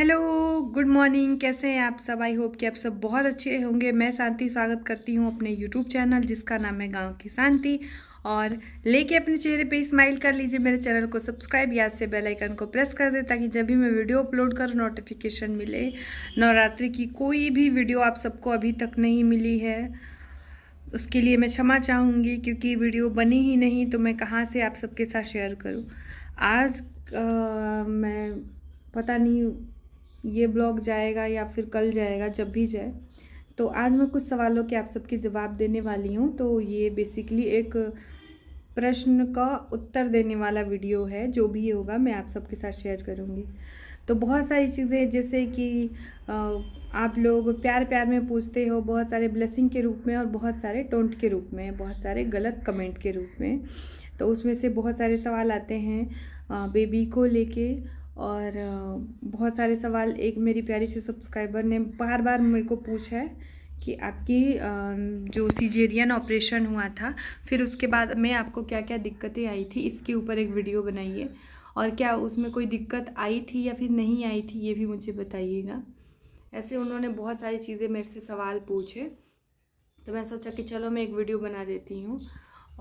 Hello good morning कैसे हैं आप सब आई होप कि आप सब बहुत अच्छे होंगे मैं शांति स्वागत करती हूँ अपने यूट्यूब चैनल जिसका नाम है गांव की शांति और लेके अपने चेहरे पे स्माइल कर लीजिए मेरे चैनल को सब्सक्राइब याद से बेल आइकन को प्रेस कर दे ताकि जब भी मैं वीडियो अपलोड कर नोटिफिकेशन मिले नवरात्रि की कोई भी वीडियो आप सबको अभी तक नहीं मिली है उसके लिए मैं क्षमा चाहूँगी क्योंकि वीडियो बनी ही नहीं तो मैं कहाँ से आप सबके साथ शेयर करूँ आज आ, मैं पता नहीं ये ब्लॉग जाएगा या फिर कल जाएगा जब भी जाए तो आज मैं कुछ सवालों के आप सबके जवाब देने वाली हूँ तो ये बेसिकली एक प्रश्न का उत्तर देने वाला वीडियो है जो भी होगा मैं आप सबके साथ शेयर करूँगी तो बहुत सारी चीज़ें जैसे कि आप लोग प्यार प्यार में पूछते हो बहुत सारे ब्लेसिंग के रूप में और बहुत सारे टोंट के रूप में बहुत सारे गलत कमेंट के रूप में तो उसमें से बहुत सारे सवाल आते हैं बेबी को लेके और बहुत सारे सवाल एक मेरी प्यारी सी सब्सक्राइबर ने बार बार मेरे को पूछा है कि आपकी जो सीजेरियन ऑपरेशन हुआ था फिर उसके बाद में आपको क्या क्या दिक्कतें आई थी इसके ऊपर एक वीडियो बनाइए और क्या उसमें कोई दिक्कत आई थी या फिर नहीं आई थी ये भी मुझे बताइएगा ऐसे उन्होंने बहुत सारी चीज़ें मेरे से सवाल पूछे तो मैं सोचा कि चलो मैं एक वीडियो बना देती हूँ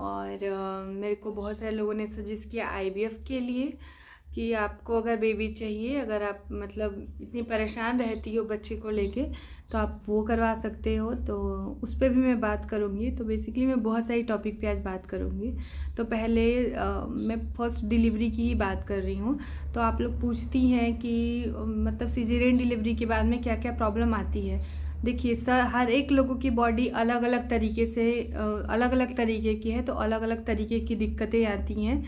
और मेरे को बहुत सारे लोगों ने सजेस्ट किया आई के लिए कि आपको अगर बेबी चाहिए अगर आप मतलब इतनी परेशान रहती हो बच्चे को लेके तो आप वो करवा सकते हो तो उस पर भी मैं बात करूँगी तो बेसिकली मैं बहुत सारी टॉपिक पे आज बात करूँगी तो पहले आ, मैं फर्स्ट डिलीवरी की ही बात कर रही हूँ तो आप लोग पूछती हैं कि मतलब सीजेरियन डिलीवरी के बाद में क्या क्या प्रॉब्लम आती है देखिए सर हर एक लोगों की बॉडी अलग अलग तरीके से अलग अलग तरीके की है तो अलग अलग तरीके की दिक्कतें आती हैं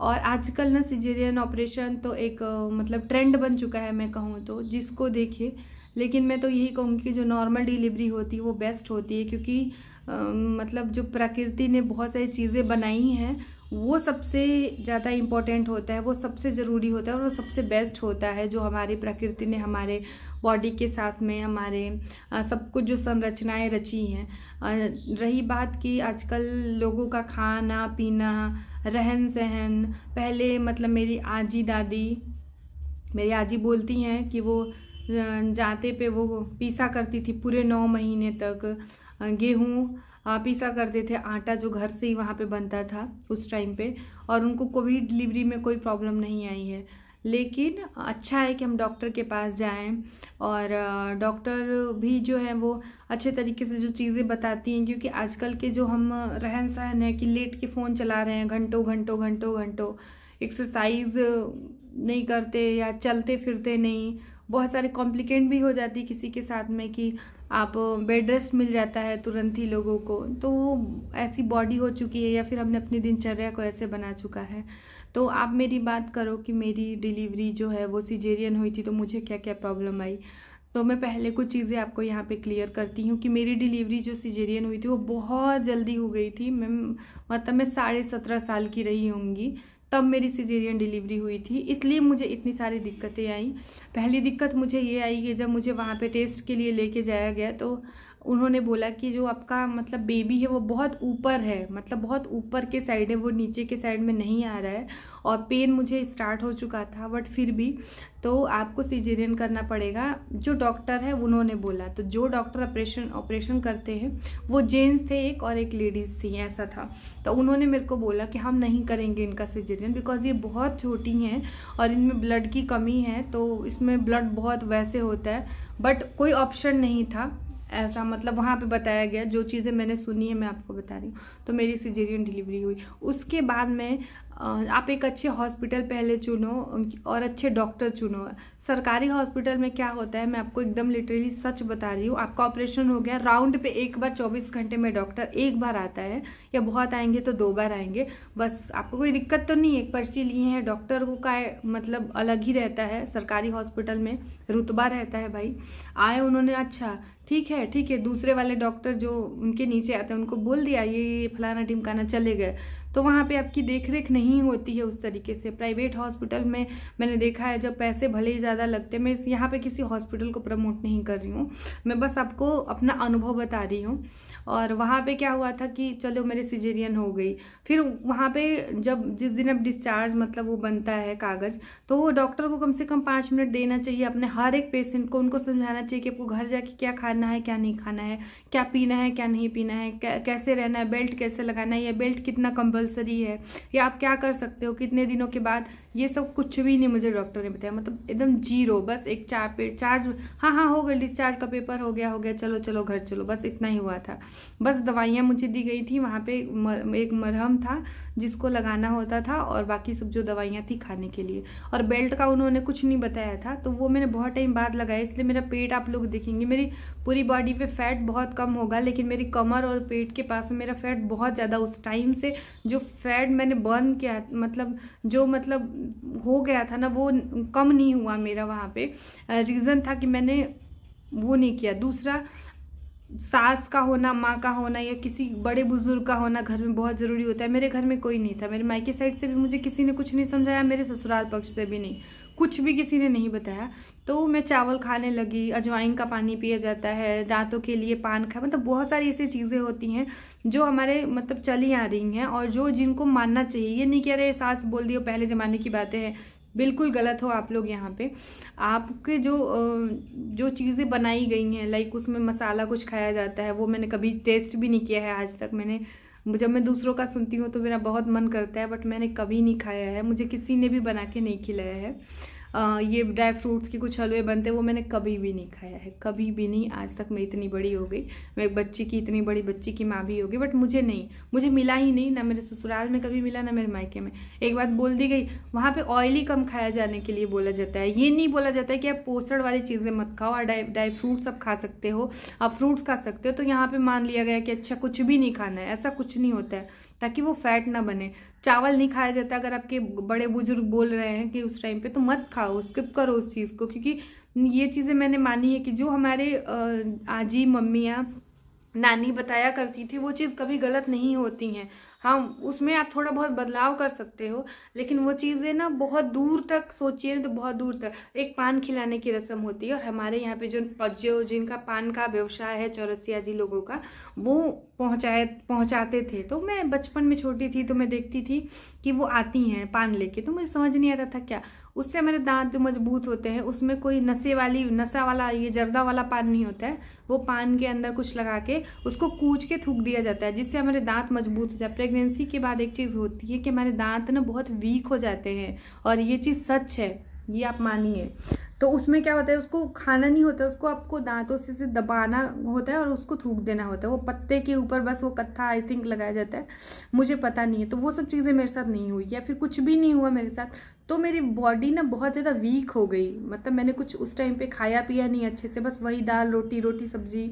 और आजकल ना सिजेरियन ऑपरेशन तो एक मतलब ट्रेंड बन चुका है मैं कहूँ तो जिसको देखिए लेकिन मैं तो यही कहूँगी कि जो नॉर्मल डिलीवरी होती है वो बेस्ट होती है क्योंकि आ, मतलब जो प्रकृति ने बहुत सारी चीज़ें बनाई हैं वो सबसे ज़्यादा इम्पॉर्टेंट होता है वो सबसे ज़रूरी होता है और वो सबसे बेस्ट होता है जो हमारी प्रकृति ने हमारे बॉडी के साथ में हमारे सब कुछ जो संरचनाएं रची हैं रही बात कि आजकल लोगों का खाना पीना रहन सहन पहले मतलब मेरी आजी दादी मेरी आजी बोलती हैं कि वो जाते पे वो पीसा करती थी पूरे नौ महीने तक गेहूँ पीसा करते थे आटा जो घर से ही वहाँ पे बनता था उस टाइम पे और उनको कोविड डिलीवरी में कोई प्रॉब्लम नहीं आई है लेकिन अच्छा है कि हम डॉक्टर के पास जाएं और डॉक्टर भी जो है वो अच्छे तरीके से जो चीज़ें बताती हैं क्योंकि आजकल के जो हम रहन सहन है कि लेट के फ़ोन चला रहे हैं घंटों घंटों घंटों घंटों एक्सरसाइज नहीं करते या चलते फिरते नहीं बहुत सारे कॉम्प्लिकेंट भी हो जाती किसी के साथ में कि आप बेड रेस्ट मिल जाता है तुरंत ही लोगों को तो वो ऐसी बॉडी हो चुकी है या फिर हमने अपनी दिनचर्या को ऐसे बना चुका है तो आप मेरी बात करो कि मेरी डिलीवरी जो है वो सीजेरियन हुई थी तो मुझे क्या क्या प्रॉब्लम आई तो मैं पहले कुछ चीज़ें आपको यहाँ पे क्लियर करती हूँ कि मेरी डिलीवरी जो सीजेरियन हुई थी वो बहुत जल्दी हो गई थी मैं मतलब मैं साढ़े सत्रह साल की रही होंगी तब मेरी सीजेरियन डिलीवरी हुई थी इसलिए मुझे इतनी सारी दिक्कतें आई पहली दिक्कत मुझे ये आई कि जब मुझे वहाँ पे टेस्ट के लिए लेके जाया गया तो उन्होंने बोला कि जो आपका मतलब बेबी है वो बहुत ऊपर है मतलब बहुत ऊपर के साइड है वो नीचे के साइड में नहीं आ रहा है और पेन मुझे स्टार्ट हो चुका था बट फिर भी तो आपको सीजेरियन करना पड़ेगा जो डॉक्टर है उन्होंने बोला तो जो डॉक्टर ऑपरेशन ऑपरेशन करते हैं वो जेंट्स थे एक और एक लेडीज थी ऐसा था तो उन्होंने मेरे को बोला कि हम नहीं करेंगे इनका सीजेरियन बिकॉज ये बहुत छोटी हैं और इनमें ब्लड की कमी है तो इसमें ब्लड बहुत वैसे होता है बट कोई ऑप्शन नहीं था ऐसा मतलब वहाँ पे बताया गया जो चीज़ें मैंने सुनी है मैं आपको बता रही हूँ तो मेरी सिजेरियन डिलीवरी हुई उसके बाद में आप एक अच्छे हॉस्पिटल पहले चुनो और अच्छे डॉक्टर चुनो सरकारी हॉस्पिटल में क्या होता है मैं आपको एकदम लिटरली सच बता रही हूँ आपका ऑपरेशन हो गया राउंड पे एक बार 24 घंटे में डॉक्टर एक बार आता है या बहुत आएंगे तो दो बार आएंगे बस आपको कोई दिक्कत तो नहीं है एक पर्ची लिए हैं डॉक्टर को का मतलब अलग ही रहता है सरकारी हॉस्पिटल में रुतबा रहता है भाई आए उन्होंने अच्छा ठीक है ठीक है दूसरे वाले डॉक्टर जो उनके नीचे आते हैं उनको बोल दिया ये फलाना ढिमकाना चले गए तो वहाँ पे आपकी देखरेख नहीं होती है उस तरीके से प्राइवेट हॉस्पिटल में मैंने देखा है जब पैसे भले ही ज़्यादा लगते मैं इस यहाँ पे किसी हॉस्पिटल को प्रमोट नहीं कर रही हूँ मैं बस आपको अपना अनुभव बता रही हूँ और वहाँ पे क्या हुआ था कि चलो मेरे सिजेरियन हो गई फिर वहाँ पे जब जिस दिन अब डिस्चार्ज मतलब वो बनता है कागज़ तो वो डॉक्टर को कम से कम पाँच मिनट देना चाहिए अपने हर एक पेशेंट को उनको समझाना चाहिए कि आपको घर जाके क्या खाना है क्या नहीं खाना है क्या पीना है क्या नहीं पीना है कैसे रहना है बेल्ट कैसे लगाना है या बेल्ट कितना कम्पल कंपलसरी है या आप क्या कर सकते हो कितने दिनों के बाद ये सब कुछ भी नहीं मुझे डॉक्टर ने बताया मतलब एकदम जीरो बस एक चार पे चार्ज हाँ हाँ हो गया डिस्चार्ज का पेपर हो गया हो गया चलो चलो घर चलो बस इतना ही हुआ था बस दवाइयाँ मुझे दी गई थी वहाँ पे एक मरहम था जिसको लगाना होता था और बाकी सब जो दवाइयाँ थी खाने के लिए और बेल्ट का उन्होंने कुछ नहीं बताया था तो वो मैंने बहुत टाइम बाद लगाया इसलिए मेरा पेट आप लोग देखेंगे मेरी पूरी बॉडी पे फैट बहुत कम होगा लेकिन मेरी कमर और पेट के पास में मेरा फैट बहुत ज़्यादा उस टाइम से जो फैट मैंने बर्न किया मतलब जो मतलब हो गया था ना वो कम नहीं हुआ मेरा वहाँ पे रीज़न था कि मैंने वो नहीं किया दूसरा सास का होना माँ का होना या किसी बड़े बुजुर्ग का होना घर में बहुत ज़रूरी होता है मेरे घर में कोई नहीं था मेरे मायके साइड से भी मुझे किसी ने कुछ नहीं समझाया मेरे ससुराल पक्ष से भी नहीं कुछ भी किसी ने नहीं बताया तो मैं चावल खाने लगी अजवाइन का पानी पिया जाता है दांतों के लिए पान खाए मतलब बहुत सारी ऐसी चीज़ें होती हैं जो हमारे मतलब चली आ रही हैं और जो जिनको मानना चाहिए ये नहीं कह रहे सास बोल दिए पहले ज़माने की बातें हैं बिल्कुल गलत हो आप लोग यहाँ पे आपके जो जो चीज़ें बनाई गई हैं लाइक उसमें मसाला कुछ खाया जाता है वो मैंने कभी टेस्ट भी नहीं किया है आज तक मैंने जब मैं दूसरों का सुनती हूँ तो मेरा बहुत मन करता है बट मैंने कभी नहीं खाया है मुझे किसी ने भी बना के नहीं खिलाया है ये ड्राई फ्रूट्स के कुछ हलवे बनते हैं वो मैंने कभी भी नहीं खाया है कभी भी नहीं आज तक मैं इतनी बड़ी हो गई मैं एक बच्ची की इतनी बड़ी बच्ची की माँ भी हो गई बट मुझे नहीं मुझे मिला ही नहीं ना मेरे ससुराल में कभी मिला ना मेरे मायके में एक बात बोल दी गई वहाँ पर ऑयली कम खाया जाने के लिए बोला जाता है ये नहीं बोला जाता है कि आप पोषण वाली चीज़ें मत खाओ और ड्राई फ्रूट्स आप खा सकते हो आप फ्रूट्स खा सकते हो तो यहाँ पर मान लिया गया कि अच्छा कुछ भी नहीं खाना है ऐसा कुछ नहीं होता है ताकि वो फैट ना बने चावल नहीं खाया जाता अगर आपके बड़े बुजुर्ग बोल रहे हैं कि उस टाइम पे तो मत खाओ स्किप करो उस चीज़ को क्योंकि ये चीज़ें मैंने मानी है कि जो हमारे आजी मम्मियाँ नानी बताया करती थी वो चीज़ कभी गलत नहीं होती हैं हाँ उसमें आप थोड़ा बहुत बदलाव कर सकते हो लेकिन वो चीज़ें ना बहुत दूर तक सोचिए तो बहुत दूर तक एक पान खिलाने की रस्म होती है और हमारे यहाँ पे जो जो जिनका पान का व्यवसाय है चौरसिया जी लोगों का वो पहुँचाए पहुँचाते थे तो मैं बचपन में छोटी थी तो मैं देखती थी कि वो आती हैं पान लेके तो मुझे समझ नहीं आता था क्या उससे हमारे दांत जो मजबूत होते हैं उसमें कोई नशे वाली नशा वाला ये जर्दा वाला पान नहीं होता है वो पान के अंदर कुछ लगा के उसको कूच के थूक दिया जाता है जिससे हमारे दांत मजबूत हो जाए प्रेगनेंसी के बाद एक चीज़ होती है कि हमारे दांत ना बहुत वीक हो जाते हैं और ये चीज़ सच है ये आप मानिए तो उसमें क्या होता है उसको खाना नहीं होता उसको आपको दांतों से से दबाना होता है और उसको थूक देना होता है वो पत्ते के ऊपर बस वो कत्था आई थिंक लगाया जाता है मुझे पता नहीं है तो वो सब चीज़ें मेरे साथ नहीं हुई या फिर कुछ भी नहीं हुआ मेरे साथ तो मेरी बॉडी ना बहुत ज़्यादा वीक हो गई मतलब मैंने कुछ उस टाइम पर खाया पिया नहीं अच्छे से बस वही दाल रोटी रोटी सब्जी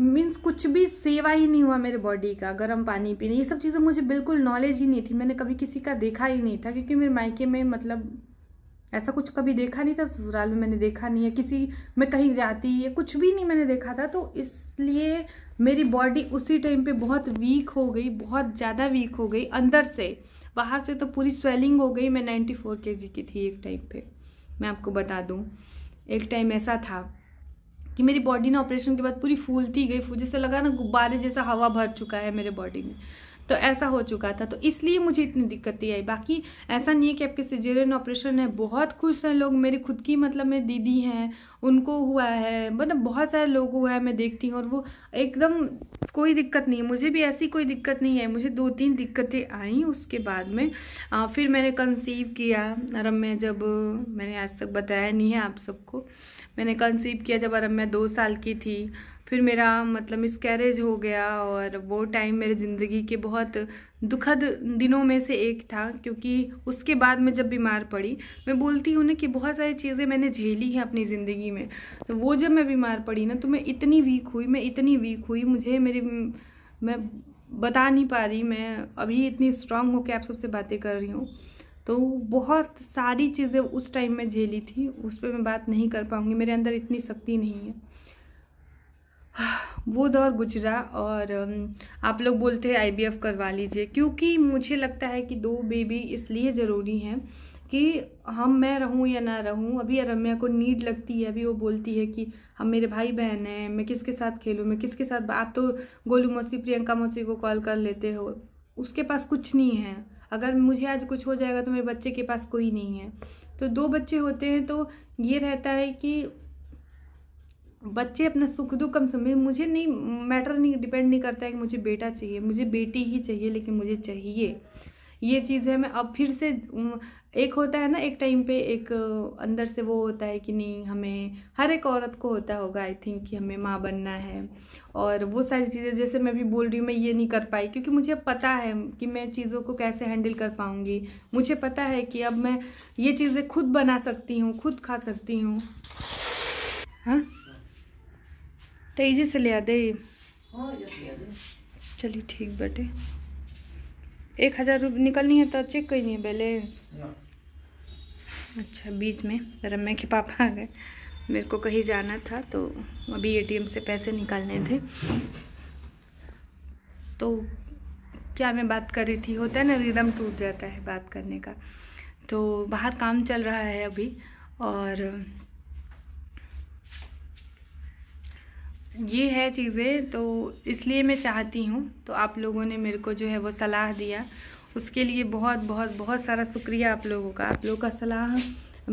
मीन्स कुछ भी सेवा ही नहीं हुआ मेरे बॉडी का गर्म पानी पीने ये सब चीज़ें मुझे बिल्कुल नॉलेज ही नहीं थी मैंने कभी किसी का देखा ही नहीं था क्योंकि मेरे मायके में मतलब ऐसा कुछ कभी देखा नहीं था ससुराल में मैंने देखा नहीं है किसी मैं कहीं जाती है कुछ भी नहीं मैंने देखा था तो इसलिए मेरी बॉडी उसी टाइम पे बहुत वीक हो गई बहुत ज़्यादा वीक हो गई अंदर से बाहर से तो पूरी स्वेलिंग हो गई मैं 94 फोर के जी की थी एक टाइम पे मैं आपको बता दूँ एक टाइम ऐसा था कि मेरी बॉडी ना ऑपरेशन के बाद पूरी फूलती गई जैसे लगा ना गुब्बारे जैसा हवा भर चुका है मेरे बॉडी में तो ऐसा हो चुका था तो इसलिए मुझे इतनी दिक्कतें आई बाकी ऐसा नहीं है कि आपके सिजेरियन ऑपरेशन है बहुत खुश हैं लोग मेरी खुद की मतलब मेरी दीदी हैं उनको हुआ है मतलब बहुत सारे लोग हुआ है मैं देखती हूँ और वो एकदम कोई दिक्कत नहीं है मुझे भी ऐसी कोई दिक्कत नहीं है मुझे दो तीन दिक्कतें आई उसके बाद में आ, फिर मैंने कंसीव किया रम्या जब मैंने आज तक बताया नहीं है आप सबको मैंने कंसीव किया जब रम्या दो साल की थी फिर मेरा मतलब मिसकैरेज हो गया और वो टाइम मेरे ज़िंदगी के बहुत दुखद दिनों में से एक था क्योंकि उसके बाद मैं जब बीमार पड़ी मैं बोलती हूँ ना कि बहुत सारी चीज़ें मैंने झेली हैं अपनी ज़िंदगी में तो वो जब मैं बीमार पड़ी ना तो मैं इतनी वीक हुई मैं इतनी वीक हुई मुझे मेरी मैं बता नहीं पा रही मैं अभी इतनी स्ट्रांग होकर आप सबसे बातें कर रही हूँ तो बहुत सारी चीज़ें उस टाइम में झेली थी उस पर मैं बात नहीं कर पाऊँगी मेरे अंदर इतनी शक्ति नहीं है बोध और गुजरा और आप लोग बोलते हैं आईबीएफ करवा लीजिए क्योंकि मुझे लगता है कि दो बेबी इसलिए ज़रूरी हैं कि हम मैं रहूं या ना रहूं अभी अरम्या को नीड लगती है अभी वो बोलती है कि हम मेरे भाई बहन हैं मैं किसके साथ खेलूं मैं किसके साथ आप तो गोलू मौसी प्रियंका मौसी को कॉल कर लेते हो उसके पास कुछ नहीं है अगर मुझे आज कुछ हो जाएगा तो मेरे बच्चे के पास कोई नहीं है तो दो बच्चे होते हैं तो ये रहता है कि बच्चे अपना सुख दुख कम समझ मुझे नहीं मैटर नहीं डिपेंड नहीं करता है कि मुझे बेटा चाहिए मुझे बेटी ही चाहिए लेकिन मुझे चाहिए ये चीज़ है मैं अब फिर से एक होता है ना एक टाइम पे एक अंदर से वो होता है कि नहीं हमें हर एक औरत को होता होगा आई थिंक कि हमें माँ बनना है और वो सारी चीज़ें जैसे मैं भी बोल रही हूँ मैं ये नहीं कर पाई क्योंकि मुझे पता है कि मैं चीज़ों को कैसे हैंडल कर पाऊँगी मुझे पता है कि अब मैं ये चीज़ें खुद बना सकती हूँ खुद खा सकती हूँ हाँ तेजी तो से ले आ दे हाँ, चलिए ठीक बेटे एक हज़ार रुपये निकलनी है तो चेक करनी है बैलेंस हाँ। अच्छा बीच में रम्या के पापा आ गए मेरे को कहीं जाना था तो अभी एटीएम से पैसे निकालने थे तो क्या मैं बात कर रही थी होता है ना रिदम टूट जाता है बात करने का तो बाहर काम चल रहा है अभी और ये है चीज़ें तो इसलिए मैं चाहती हूँ तो आप लोगों ने मेरे को जो है वो सलाह दिया उसके लिए बहुत बहुत बहुत सारा शुक्रिया आप लोगों का आप लोगों का सलाह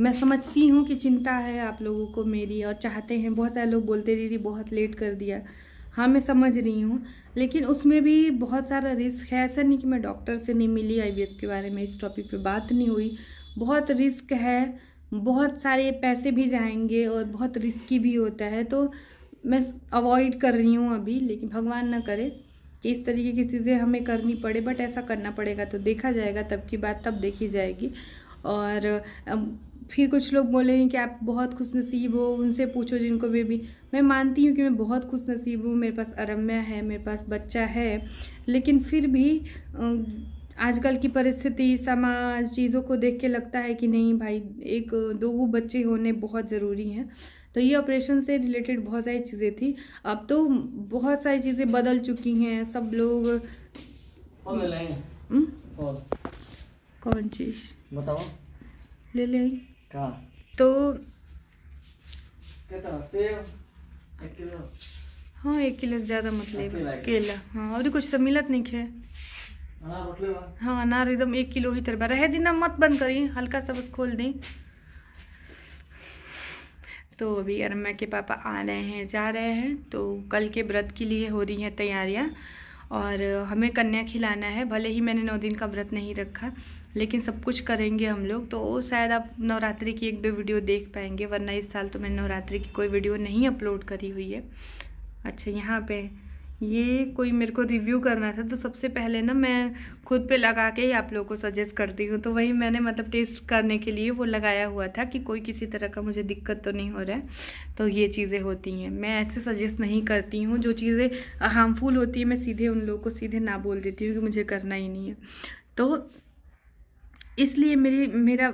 मैं समझती हूँ कि चिंता है आप लोगों को मेरी और चाहते हैं बहुत सारे लोग बोलते दीदी बहुत लेट कर दिया हाँ मैं समझ रही हूँ लेकिन उसमें भी बहुत सारा रिस्क है ऐसा नहीं कि मैं डॉक्टर से नहीं मिली आई के बारे में इस टॉपिक पर बात नहीं हुई बहुत रिस्क है बहुत सारे पैसे भी जाएंगे और बहुत रिस्की भी होता है तो मैं अवॉइड कर रही हूँ अभी लेकिन भगवान ना करे कि इस तरीके की चीज़ें हमें करनी पड़े बट ऐसा करना पड़ेगा तो देखा जाएगा तब की बात तब देखी जाएगी और फिर कुछ लोग बोले हैं कि आप बहुत खुश नसीब हो उनसे पूछो जिनको भी मैं मानती हूँ कि मैं बहुत खुश नसीब हूँ मेरे पास अरम्या है मेरे पास बच्चा है लेकिन फिर भी आजकल की परिस्थिति समाज चीज़ों को देख के लगता है कि नहीं भाई एक दो बच्चे होने बहुत ज़रूरी हैं तो ये ऑपरेशन से रिलेटेड बहुत सारी चीज़ें थी अब तो बहुत सारी चीज़ें बदल चुकी हैं सब लोग कौन हम्म? चीज़ बताओ ले लें का? तो हाँ एक किलो से ज़्यादा मतलब केला हाँ और कुछ तो मिलत नहीं है हाँ अनार एकदम एक किलो ही तरबा रह दिन मत बंद करी हल्का सा बस खोल दें तो अभी अरम्मा के पापा आ रहे हैं जा रहे हैं तो कल के व्रत के लिए हो रही हैं तैयारियाँ और हमें कन्या खिलाना है भले ही मैंने नौ दिन का व्रत नहीं रखा लेकिन सब कुछ करेंगे हम लोग तो वो शायद आप नवरात्रि की एक दो वीडियो देख पाएंगे वरना इस साल तो मैंने नवरात्रि की कोई वीडियो नहीं अपलोड करी हुई है अच्छा यहाँ पे ये कोई मेरे को रिव्यू करना था तो सबसे पहले ना मैं खुद पे लगा के ही आप लोगों को सजेस्ट करती हूँ तो वही मैंने मतलब टेस्ट करने के लिए वो लगाया हुआ था कि कोई किसी तरह का मुझे दिक्कत तो नहीं हो रहा है तो ये चीज़ें होती हैं मैं ऐसे सजेस्ट नहीं करती हूँ जो चीज़ें हार्मफुल होती है मैं सीधे उन लोगों को सीधे ना बोल देती हूँ कि मुझे करना ही नहीं है तो इसलिए मेरी मेरा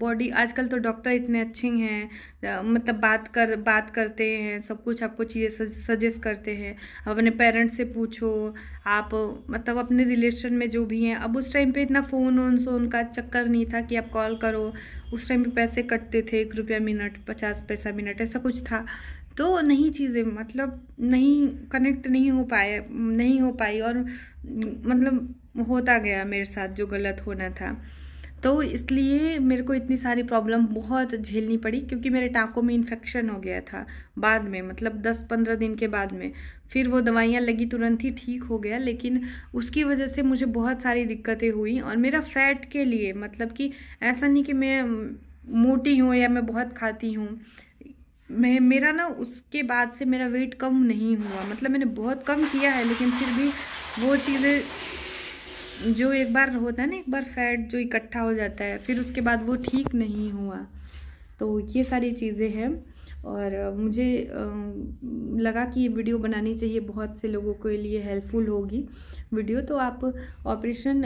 बॉडी आजकल तो डॉक्टर इतने अच्छे हैं मतलब बात कर बात करते हैं सब कुछ आपको चीज़ें सजेस्ट करते हैं अब अपने पेरेंट्स से पूछो आप मतलब अपने रिलेशन में जो भी हैं अब उस टाइम पे इतना फ़ोन ओन सो उनका चक्कर नहीं था कि आप कॉल करो उस टाइम पे पैसे कटते थे एक रुपया मिनट पचास पैसा मिनट ऐसा कुछ था तो नहीं चीज़ें मतलब नहीं कनेक्ट नहीं हो पाए नहीं हो पाई और मतलब होता गया मेरे साथ जो गलत होना था तो इसलिए मेरे को इतनी सारी प्रॉब्लम बहुत झेलनी पड़ी क्योंकि मेरे टाँकों में इन्फेक्शन हो गया था बाद में मतलब दस पंद्रह दिन के बाद में फिर वो दवाइयाँ लगी तुरंत ही ठीक हो गया लेकिन उसकी वजह से मुझे बहुत सारी दिक्कतें हुई और मेरा फैट के लिए मतलब कि ऐसा नहीं कि मैं मोटी हूँ या मैं बहुत खाती हूँ मैं मेरा ना उसके बाद से मेरा वेट कम नहीं हुआ मतलब मैंने बहुत कम किया है लेकिन फिर भी वो चीज़ें जो एक बार होता है ना एक बार फैट जो इकट्ठा हो जाता है फिर उसके बाद वो ठीक नहीं हुआ तो ये सारी चीज़ें हैं और मुझे लगा कि ये वीडियो बनानी चाहिए बहुत से लोगों के लिए हेल्पफुल होगी वीडियो तो आप ऑपरेशन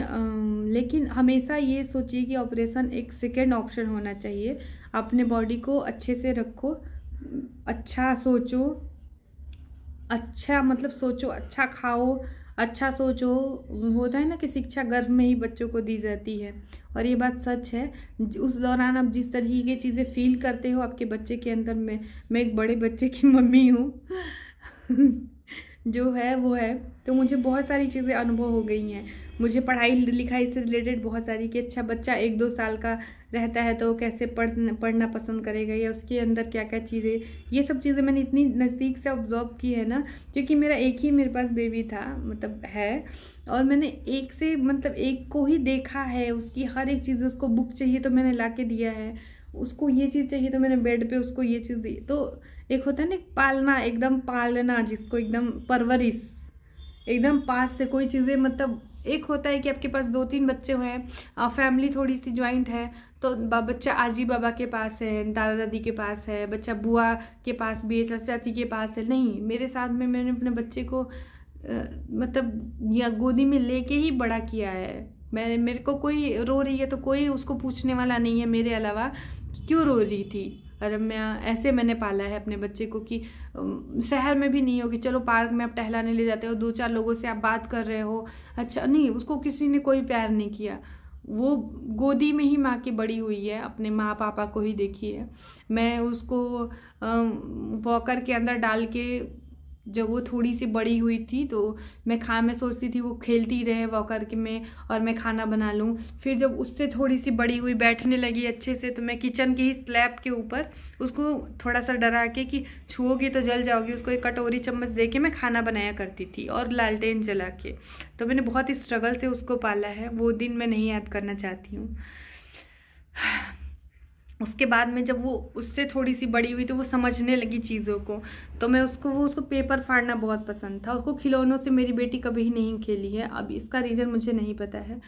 लेकिन हमेशा ये सोचिए कि ऑपरेशन एक सेकेंड ऑप्शन होना चाहिए अपने बॉडी को अच्छे से रखो अच्छा सोचो अच्छा मतलब सोचो अच्छा खाओ अच्छा सोचो होता है ना कि शिक्षा गर्भ में ही बच्चों को दी जाती है और ये बात सच है उस दौरान आप जिस तरीके की चीज़ें फील करते हो आपके बच्चे के अंदर में मैं एक बड़े बच्चे की मम्मी हूँ जो है वो है तो मुझे बहुत सारी चीज़ें अनुभव हो गई हैं मुझे पढ़ाई लिखाई से रिलेटेड बहुत सारी कि अच्छा बच्चा एक दो साल का रहता है तो वो कैसे पढ़ पढ़ना पसंद करेगा या उसके अंदर क्या क्या चीज़ें ये सब चीज़ें मैंने इतनी नज़दीक से ऑब्जॉर्व की है ना क्योंकि मेरा एक ही मेरे पास बेबी था मतलब है और मैंने एक से मतलब एक को ही देखा है उसकी हर एक चीज़ उसको बुक चाहिए तो मैंने ला दिया है उसको ये चीज़ चाहिए तो मैंने बेड पे उसको ये चीज़ दी तो एक होता है ना पालना एकदम पालना जिसको एकदम परवरिश एकदम पास से कोई चीज़ें मतलब एक होता है कि आपके पास दो तीन बच्चे हुए हैं फैमिली थोड़ी सी ज्वाइंट है तो बच्चा आजी बाबा के पास है दादा दादी के पास है बच्चा बुआ के पास भी है चाचा चाची के पास है नहीं मेरे साथ में मैंने अपने बच्चे को आ, मतलब या गोदी में लेके ही बड़ा किया है मैं मेरे को कोई रो रही है तो कोई उसको पूछने वाला नहीं है मेरे अलावा क्यों रो रही थी रम्या ऐसे मैंने पाला है अपने बच्चे को कि शहर में भी नहीं हो कि चलो पार्क में आप टहलाने ले जाते हो दो चार लोगों से आप बात कर रहे हो अच्छा नहीं उसको किसी ने कोई प्यार नहीं किया वो गोदी में ही माँ की बड़ी हुई है अपने माँ पापा को ही देखी है मैं उसको वॉकर के अंदर डाल के जब वो थोड़ी सी बड़ी हुई थी तो मैं खा मैं सोचती थी वो खेलती रहे वॉकर के में और मैं खाना बना लूँ फिर जब उससे थोड़ी सी बड़ी हुई बैठने लगी अच्छे से तो मैं किचन के ही स्लैब के ऊपर उसको थोड़ा सा डरा के कि छूओगी तो जल जाओगी उसको एक कटोरी चम्मच दे के मैं खाना बनाया करती थी और लालटेन जला के तो मैंने बहुत ही स्ट्रगल से उसको पाला है वो दिन मैं नहीं याद करना चाहती हूँ उसके बाद में जब वो उससे थोड़ी सी बड़ी हुई तो वो समझने लगी चीज़ों को तो मैं उसको वो उसको पेपर फाड़ना बहुत पसंद था उसको खिलौनों से मेरी बेटी कभी ही नहीं खेली है अब इसका रीज़न मुझे नहीं पता है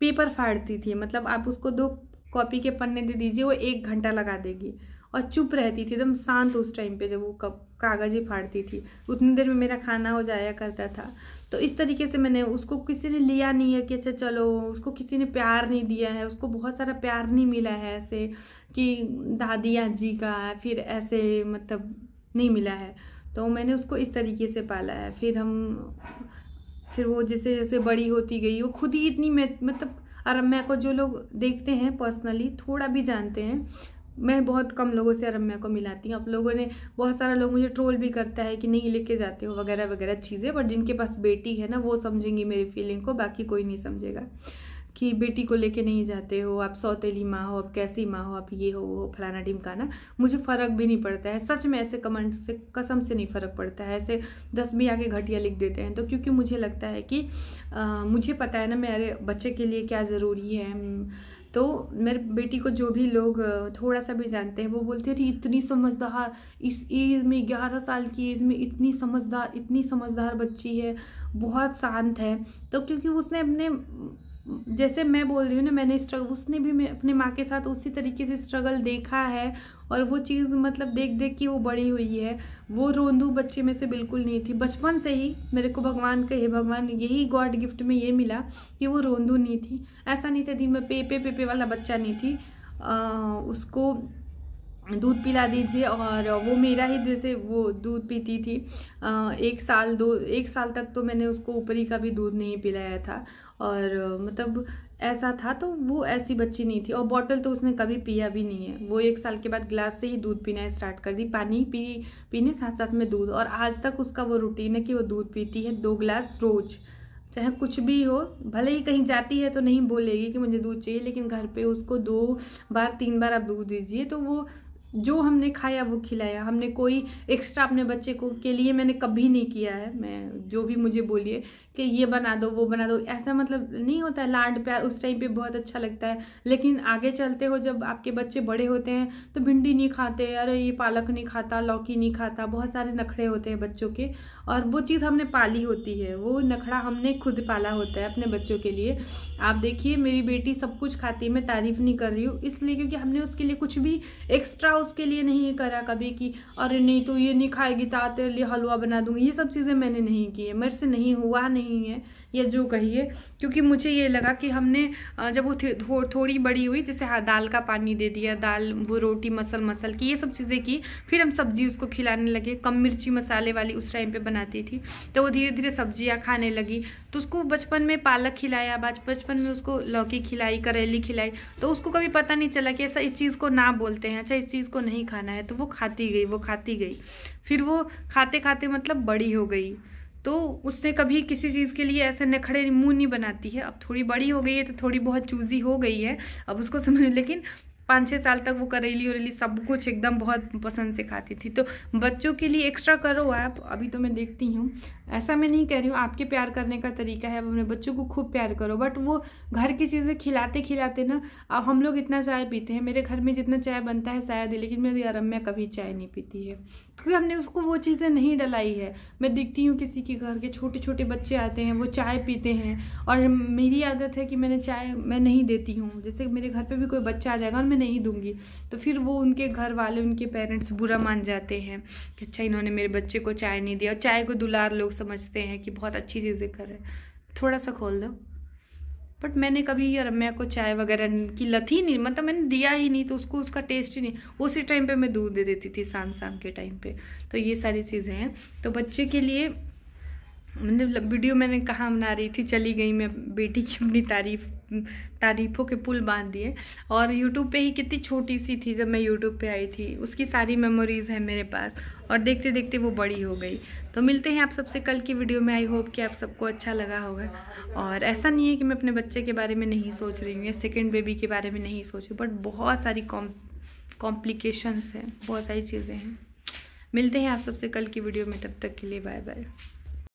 पेपर फाड़ती थी मतलब आप उसको दो कॉपी के पन्ने दे दीजिए वो एक घंटा लगा देगी और चुप रहती थी एकदम शांत उस टाइम पे जब वो कागज़ ही फाड़ती थी उतनी देर में मेरा खाना हो जाया करता था तो इस तरीके से मैंने उसको किसी ने लिया नहीं है कि अच्छा चलो उसको किसी ने प्यार नहीं दिया है उसको बहुत सारा प्यार नहीं मिला है ऐसे कि दादी या जी का फिर ऐसे मतलब नहीं मिला है तो मैंने उसको इस तरीके से पाला है फिर हम फिर वो जैसे जैसे बड़ी होती गई वो खुद ही इतनी मतलब अरम्या को जो लोग देखते हैं पर्सनली थोड़ा भी जानते हैं मैं बहुत कम लोगों से अरम्या को मिलाती हूँ आप लोगों ने बहुत सारा लोग मुझे ट्रोल भी करता है कि नहीं लेके जाते हो वगैरह वगैरह चीज़ें बट जिनके पास बेटी है ना वो समझेंगी मेरी फीलिंग को बाकी कोई नहीं समझेगा कि बेटी को लेके नहीं जाते हो आप सौतेली माँ हो आप कैसी माँ हो आप ये हो वो फलाना ढिमकाना मुझे फ़र्क भी नहीं पड़ता है सच में ऐसे कमेंट से कसम से नहीं फ़र्क पड़ता है ऐसे दस भी आके घटिया लिख देते हैं तो क्योंकि मुझे लगता है कि आ, मुझे पता है ना मेरे बच्चे के लिए क्या ज़रूरी है तो मेरे बेटी को जो भी लोग थोड़ा सा भी जानते हैं वो बोलते हैं इतनी समझदार इस एज में ग्यारह साल की एज में इतनी समझदार इतनी समझदार बच्ची है बहुत शांत है तो क्योंकि उसने अपने जैसे मैं बोल रही हूँ ना मैंने स्ट्रगल उसने भी अपने माँ के साथ उसी तरीके से स्ट्रगल देखा है और वो चीज़ मतलब देख देख के वो बड़ी हुई है वो रोंदू बच्चे में से बिल्कुल नहीं थी बचपन से ही मेरे को भगवान कहे भगवान यही गॉड गिफ्ट में ये मिला कि वो रोंदू नहीं थी ऐसा नहीं था दिन मैं पेपे पेपे पे पे वाला बच्चा नहीं थी आ, उसको दूध पिला दीजिए और वो मेरा ही जैसे वो दूध पीती थी एक साल दो एक साल तक तो मैंने उसको ऊपरी का भी दूध नहीं पिलाया था और मतलब ऐसा था तो वो ऐसी बच्ची नहीं थी और बॉटल तो उसने कभी पिया भी नहीं है वो एक साल के बाद ग्लास से ही दूध पीना स्टार्ट कर दी पानी पी पीने साथ साथ में दूध और आज तक उसका वो रूटीन है कि वो दूध पीती है दो ग्लास रोज़ चाहे कुछ भी हो भले ही कहीं जाती है तो नहीं बोलेगी कि मुझे दूध चाहिए लेकिन घर पे उसको दो बार तीन बार आप दूध दीजिए तो वो जो हमने खाया वो खिलाया हमने कोई एक्स्ट्रा अपने बच्चे को के लिए मैंने कभी नहीं किया है मैं जो भी मुझे बोलिए कि ये बना दो वो बना दो ऐसा मतलब नहीं होता है लाड प्यार उस टाइम पे बहुत अच्छा लगता है लेकिन आगे चलते हो जब आपके बच्चे बड़े होते हैं तो भिंडी नहीं खाते अरे ये पालक नहीं खाता लौकी नहीं खाता बहुत सारे नखड़े होते हैं बच्चों के और वो चीज़ हमने पाली होती है वो नखड़ा हमने खुद पाला होता है अपने बच्चों के लिए आप देखिए मेरी बेटी सब कुछ खाती है मैं तारीफ़ नहीं कर रही हूँ इसलिए क्योंकि हमने उसके लिए कुछ भी एक्स्ट्रा उस उसके लिए नहीं करा कभी कि अरे नहीं तो ये नहीं खाएगी ता तेरे लिए हलवा बना दूंगी ये सब चीज़ें मैंने नहीं की है मेरे से नहीं हुआ नहीं है या जो कहिए क्योंकि मुझे ये लगा कि हमने जब वो थो, थोड़ी बड़ी हुई जैसे हाँ दाल का पानी दे दिया दाल वो रोटी मसल मसल की ये सब चीज़ें की फिर हम सब्जी उसको खिलाने लगे कम मिर्ची मसाले वाली उस टाइम पर बनाती थी तो वो धीरे धीरे सब्जियाँ खाने लगी तो उसको बचपन में पालक खिलाया बाद बचपन में उसको लौकी खिलाई करेली खिलाई तो उसको कभी पता नहीं चला कि ऐसा इस चीज़ को ना बोलते हैं अच्छा इस चीज़ को नहीं खाना है तो वो खाती गई वो खाती गई फिर वो खाते खाते मतलब बड़ी हो गई तो उसने कभी किसी चीज़ के लिए ऐसे नखड़े मुंह नहीं बनाती है अब थोड़ी बड़ी हो गई है तो थोड़ी बहुत चूजी हो गई है अब उसको समझ लेकिन पाँच छः साल तक वो करेली उरेली सब कुछ एकदम बहुत पसंद से खाती थी तो बच्चों के लिए एक्स्ट्रा करो आप अभी तो मैं देखती हूँ ऐसा मैं नहीं कह रही हूँ आपके प्यार करने का तरीका है अपने बच्चों को खूब प्यार करो बट वो घर की चीज़ें खिलाते खिलाते ना अब हम लोग इतना चाय पीते हैं मेरे घर में जितना चाय बनता है शायद ही लेकिन मेरी अरम्या कभी चाय नहीं पीती है क्योंकि हमने उसको वो चीज़ें नहीं डलाई है मैं देखती हूँ किसी के घर के छोटे छोटे बच्चे आते हैं वो चाय पीते हैं और मेरी आदत है कि मैंने चाय मैं नहीं देती हूँ जैसे मेरे घर पर भी कोई बच्चा आ जाएगा और मैं नहीं दूंगी तो फिर वो उनके घर वाले उनके पेरेंट्स बुरा मान जाते हैं कि अच्छा इन्होंने मेरे बच्चे को चाय नहीं दिया और चाय को दुलार लोग समझते हैं कि बहुत अच्छी चीज़ें कर रहे हैं थोड़ा सा खोल दो बट मैंने कभी रम्या को चाय वगैरह की लत ही नहीं मतलब मैंने दिया ही नहीं तो उसको उसका टेस्ट ही नहीं उसी टाइम पे मैं दूध दे देती थी शाम शाम के टाइम पे तो ये सारी चीज़ें हैं तो बच्चे के लिए मैंने वीडियो मैंने कहाँ बना रही थी चली गई मैं बेटी की अपनी तारीफ़ तारीफ़ों के पुल बांध दिए और यूट्यूब पे ही कितनी छोटी सी थी जब मैं यूट्यूब पे आई थी उसकी सारी मेमोरीज़ है मेरे पास और देखते देखते वो बड़ी हो गई तो मिलते हैं आप सबसे कल की वीडियो में आई होप कि आप सबको अच्छा लगा होगा और ऐसा नहीं है कि मैं अपने बच्चे के बारे में नहीं सोच रही हूँ या सेकेंड बेबी के बारे में नहीं सोच रही बट बहुत सारी कॉम कॉम्प्लिकेशंस हैं बहुत सारी चीज़ें हैं मिलते हैं आप सबसे कल की वीडियो में तब तक के लिए बाय बाय